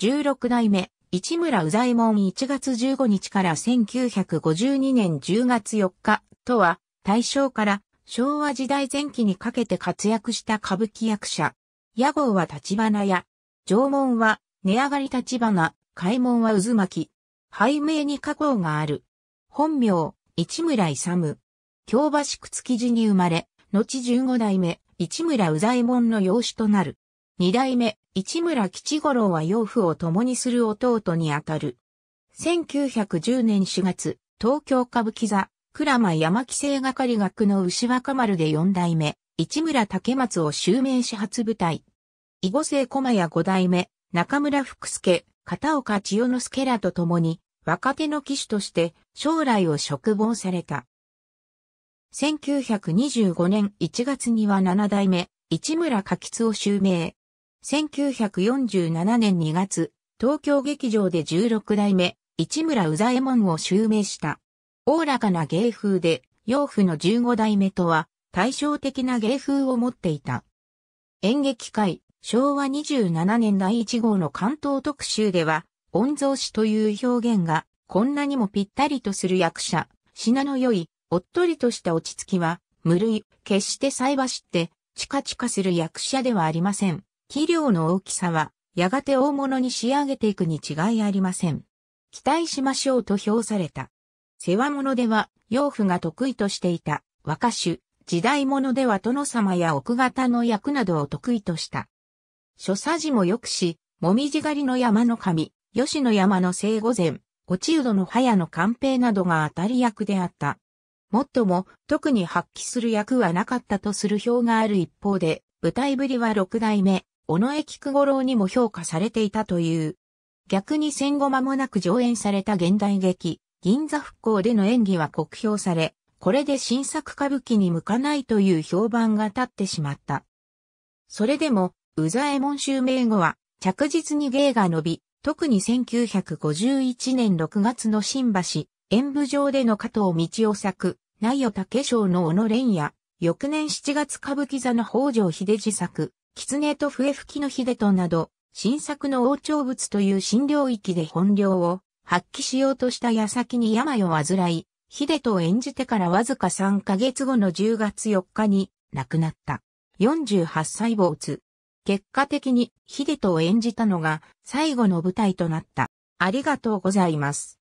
16代目、市村宇左衛門1月15日から1952年10月4日とは、大正から昭和時代前期にかけて活躍した歌舞伎役者。屋号は立花屋。縄文は、値上がり立花、開門は渦巻き。背名に加工がある。本名、市村勇。京橋区築地に生まれ、後15代目、市村宇左衛門の養子となる。二代目、市村吉五郎は養父を共にする弟にあたる。1910年4月、東京歌舞伎座、倉間山木製係学の牛若丸で四代目、市村竹松を襲名し初舞台。囲碁聖駒や五代目、中村福助、片岡千代之助らと共に、若手の騎手として将来を嘱望された。1925年1月には七代目、市村柿津を襲名。1947年2月、東京劇場で16代目、市村宇左衛門を襲名した。おおらかな芸風で、養父の15代目とは、対照的な芸風を持っていた。演劇界、昭和27年第1号の関東特集では、御曹司という表現が、こんなにもぴったりとする役者、品の良い、おっとりとした落ち着きは、無類、決して菜箸って、チカチカする役者ではありません。器量の大きさは、やがて大物に仕上げていくに違いありません。期待しましょうと評された。世話物では、養父が得意としていた、和歌手、時代物では殿様や奥方の役などを得意とした。所作時もよくし、もみじ狩りの山の神、吉野山の聖御前、落ちうどの早の官兵などが当たり役であった。もっとも、特に発揮する役はなかったとする表がある一方で、舞台ぶりは六代目、尾上菊五郎にも評価されていたという。逆に戦後間もなく上演された現代劇、銀座復興での演技は酷評され、これで新作歌舞伎に向かないという評判が立ってしまった。それでも、宇左衛門襲名後は、着実に芸が伸び、特に1951年6月の新橋、演舞場での加藤道夫作、内与武章の小野蓮や、翌年7月歌舞伎座の北条秀治作、狐と笛吹きの秀人など、新作の王朝物という新領域で本領を発揮しようとした矢先に病を患い、秀人を演じてからわずか3ヶ月後の10月4日に亡くなった。48歳没。結果的に秀人を演じたのが最後の舞台となった。ありがとうございます。